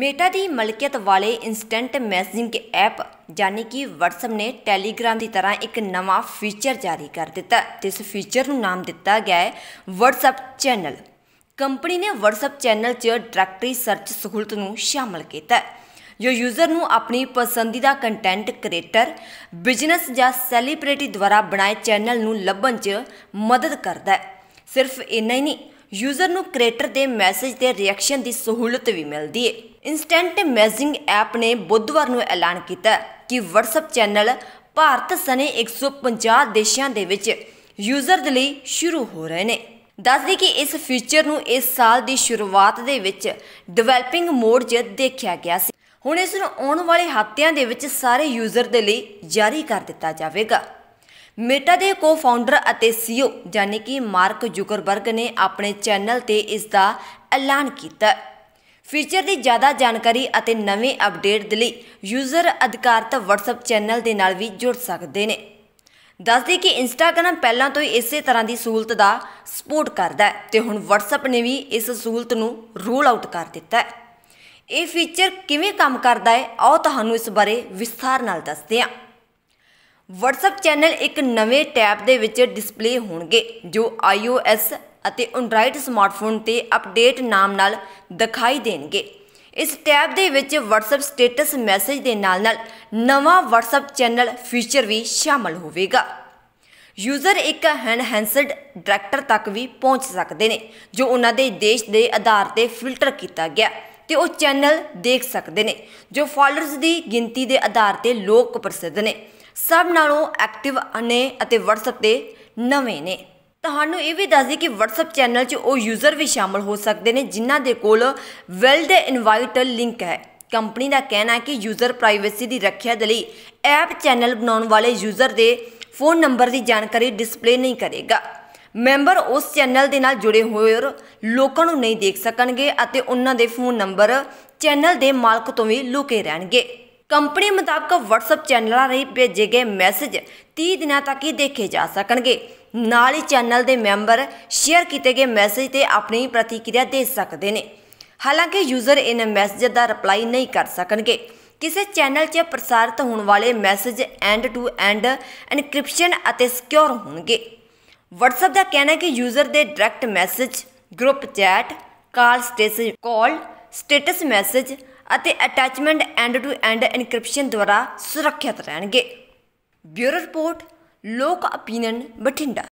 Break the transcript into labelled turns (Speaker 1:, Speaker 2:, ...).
Speaker 1: Meta ਦੀ ਮਲਕੀਅਤ ਵਾਲੇ instant messaging app ਯਾਨੀ ਕਿ WhatsApp ਨੇ Telegram ਦੀ ਤਰ੍ਹਾਂ ਇੱਕ ਨਵਾਂ ਫੀਚਰ ਜਾਰੀ ਕਰ ਦਿੱਤਾ ਇਸ ਫੀਚਰ ਨੂੰ ਨਾਮ ਦਿੱਤਾ ਗਿਆ ਹੈ WhatsApp ਚੈਨਲ ਕੰਪਨੀ ਨੇ WhatsApp ਚੈਨਲ 'ਚ ਡਾਇਰੈਕਟਰੀ ਸਰਚ ਸਹੂਲਤ ਨੂੰ ਸ਼ਾਮਲ ਕੀਤਾ ਜੋ ਯੂਜ਼ਰ ਨੂੰ ਆਪਣੀ ਪਸੰਦੀਦਾ ਕੰਟੈਂਟ ਕ੍ਰੀਏਟਰ ਬਿਜ਼ਨਸ ਜਾਂ ਸੈਲੀਬ੍ਰਿਟੀ ਦੁਆਰਾ ਬਣਾਏ ਚੈਨਲ ਨੂੰ ਲੱਭਣ 'ਚ ਮਦਦ ਕਰਦਾ ਹੈ ਸਿਰਫ ਇੰਨਾ ਹੀ ਨਹੀਂ ਯੂਜ਼ਰ ਨੂੰ ਕ੍ਰੀਏਟਰ ਦੇ ਮੈਸੇਜ ਤੇ ਰਿਐਕਸ਼ਨ ਦੀ ਸਹੂਲਤ ਵੀ ਮਿਲਦੀ ਹੈ ਇਨਸਟੈਂਟ ਮੈਸੇਜਿੰਗ ਐਪ ਨੇ ਬੁੱਧਵਾਰ ਨੂੰ ਐਲਾਨ ਕੀਤਾ ਕਿ WhatsApp ਚੈਨਲ ਭਾਰਤ ਸਨੇ 150 ਦੇਸ਼ਾਂ ਦੇ ਵਿੱਚ ਯੂਜ਼ਰ ਦੇ ਲਈ ਸ਼ੁਰੂ ਹੋ ਰਹੇ ਨੇ ਦੱਸਦੀ ਕਿ ਇਸ ਫੀਚਰ ਨੂੰ ਇਸ ਸਾਲ ਦੀ ਸ਼ੁਰੂਆਤ ਦੇ ਵਿੱਚ ਡਿਵੈਲਪਿੰਗ ਮੋਡ 'ਚ ਦੇਖਿਆ ਗਿਆ ਸੀ ਹੁਣ ਇਸ ਨੂੰ ਆਉਣ ਵਾਲੇ ਹਫ਼ਤਿਆਂ ਦੇ ਵਿੱਚ ਸਾਰੇ ਯੂਜ਼ਰ ਦੇ ਲਈ ਜਾਰੀ ਕਰ ਦਿੱਤਾ ਜਾਵੇਗਾ ਮੇਟਾ ਦੇ ਕੋ-ਫਾਊਂਡਰ ਅਤੇ ਸੀਓ ਯਾਨੀ ਕਿ ਮਾਰਕ ਜ਼ੁਕਰਬਰਗ ਨੇ ਆਪਣੇ ਚੈਨਲ ਤੇ ਇਸ ਦਾ ਐਲਾਨ ਕੀਤਾ ਫੀਚਰ ਦੀ ਜ਼ਿਆਦਾ ਜਾਣਕਾਰੀ ਅਤੇ ਨਵੇਂ ਅਪਡੇਟ ਦੇ ਲਈ ਯੂਜ਼ਰ ਅਧਿਕਾਰਤ WhatsApp ਚੈਨਲ ਦੇ ਨਾਲ ਵੀ ਜੁੜ ਸਕਦੇ ਨੇ ਦੱਸਦੇ ਕਿ Instagram ਪਹਿਲਾਂ ਤੋਂ ਹੀ ਇਸੇ ਤਰ੍ਹਾਂ ਦੀ ਸਹੂਲਤ ਦਾ ਸਪੋਰਟ ਕਰਦਾ ਹੈ ਤੇ ਹੁਣ WhatsApp ਨੇ ਵੀ ਇਸ ਸਹੂਲਤ ਨੂੰ ਰੋਲ ਆਊਟ ਕਰ ਦਿੱਤਾ ਹੈ ਇਹ ਫੀਚਰ ਕਿਵੇਂ ਕੰਮ ਕਰਦਾ ਹੈ ਆਓ ਤੁਹਾਨੂੰ ਇਸ ਬਾਰੇ ਵਿਸਥਾਰ ਨਾਲ ਦੱਸਦੇ ਹਾਂ WhatsApp ਚੈਨਲ ਇੱਕ ਨਵੇਂ ਟੈਬ ਦੇ ਵਿੱਚ ਡਿਸਪਲੇ ਹੋਣਗੇ ਜੋ iOS ਅਤੇ ਐਂਡਰਾਇਡ ਸਮਾਰਟਫੋਨ ਤੇ ਅਪਡੇਟ ਨਾਮ ਨਾਲ ਦਿਖਾਈ ਦੇਣਗੇ ਇਸ ਟੈਬ ਦੇ ਵਿੱਚ WhatsApp ਸਟੇਟਸ ਮੈਸੇਜ ਦੇ ਨਾਲ-ਨਾਲ ਨਵਾਂ WhatsApp ਚੈਨਲ ਫੀਚਰ ਵੀ ਸ਼ਾਮਲ ਹੋਵੇਗਾ ਯੂਜ਼ਰ ਇੱਕ ਹੈਂਡਹੈਂਸਡ ਡਾਇਰੈਕਟਰ ਤੱਕ ਵੀ ਪਹੁੰਚ ਸਕਦੇ ਨੇ ਜੋ ਉਹਨਾਂ ਦੇ ਦੇਸ਼ ਦੇ ਆਧਾਰ ਤੇ ਫਿਲਟਰ ਕੀਤਾ ਗਿਆ ਤੇ ਉਹ ਚੈਨਲ ਦੇਖ ਸਕਦੇ ਨੇ ਜੋ ਫਾਲੋਅਰਸ ਦੀ ਗਿਣਤੀ ਦੇ ਆਧਾਰ ਤੇ ਲੋਕ ਪ੍ਰਸਿੱਧ ਨੇ ਸਭ ਨਾਲੋਂ ਐਕਟਿਵ ਨੇ ਅਤੇ WhatsApp ਤੇ ਨਵੇਂ ਨੇ ਤੁਹਾਨੂੰ ਇਹ ਵੀ ਦੱਸ ਦਈਏ ਕਿ WhatsApp ਚੈਨਲ 'ਚ ਉਹ ਯੂਜ਼ਰ ਵੀ ਸ਼ਾਮਲ ਹੋ ਸਕਦੇ ਨੇ ਜਿਨ੍ਹਾਂ ਦੇ ਕੋਲ ਵੈਲਡ ਇਨਵਾਈਟ ਲਿੰਕ ਹੈ ਕੰਪਨੀ ਦਾ ਕਹਿਣਾ ਹੈ ਕਿ ਯੂਜ਼ਰ ਪ੍ਰਾਈਵੇਸੀ ਦੀ ਰੱਖਿਆ ਦੇ ਲਈ ਐਪ ਚੈਨਲ ਬਣਾਉਣ ਵਾਲੇ ਯੂਜ਼ਰ ਦੇ ਫੋਨ ਨੰਬਰ ਦੀ ਜਾਣਕਾਰੀ ਡਿਸਪਲੇ ਨਹੀਂ ਕਰੇਗਾ ਮੈਂਬਰ ਉਸ ਚੈਨਲ ਦੇ ਨਾਲ ਜੁੜੇ ਹੋਏ ਲੋਕਾਂ ਨੂੰ ਨਹੀਂ ਦੇਖ ਸਕਣਗੇ ਅਤੇ ਉਹਨਾਂ ਦੇ ਫੋਨ ਨੰਬਰ ਚੈਨਲ ਦੇ ਮਾਲਕ ਤੋਂ ਵੀ ਲੁਕੇ ਰਹਿਣਗੇ ਕੰਪਨੀ ਮੁਤਾਬਕ WhatsApp ਚੈਨਲਾਂ ਰਾਹੀਂ ਭੇਜੇ ਗਏ ਮੈਸੇਜ 30 ਦਿਨਾਂ ਤੱਕ ਹੀ ਦੇਖੇ ਜਾ ਸਕਣਗੇ ਨਾਲ ਹੀ ਚੈਨਲ ਦੇ ਮੈਂਬਰ ਸ਼ੇਅਰ ਕੀਤੇ ਗਏ ਮੈਸੇਜ ਤੇ ਆਪਣੀ ਪ੍ਰਤੀਕਿਰਿਆ ਦੇ ਸਕਦੇ ਨੇ ਹਾਲਾਂਕਿ ਯੂਜ਼ਰ ਇਨ ਮੈਸੇਜ ਦਾ ਰਿਪਲਾਈ ਨਹੀਂ ਕਰ ਸਕਣਗੇ ਕਿਸੇ ਚੈਨਲ 'ਚ ਪ੍ਰਸਾਰਿਤ ਹੋਣ ਵਾਲੇ message end to end encryption ਅਤੇ ਸਿਕਿਉਰ ਹੋਣਗੇ WhatsApp ਦਾ ਕਹਿਣਾ ਹੈ ਕਿ ਯੂਜ਼ਰ ਦੇ direct message group chat call status call status message ਅਤੇ attachment end to end encryption ਦੁਆਰਾ ਸੁਰੱਖਿਅਤ ਰਹਿਣਗੇ ਬਿਊਰੋ ਰਿਪੋਰਟ ਲੋਕ ਅਪੀਨੀਅਨ ਬਠਿੰਡਾ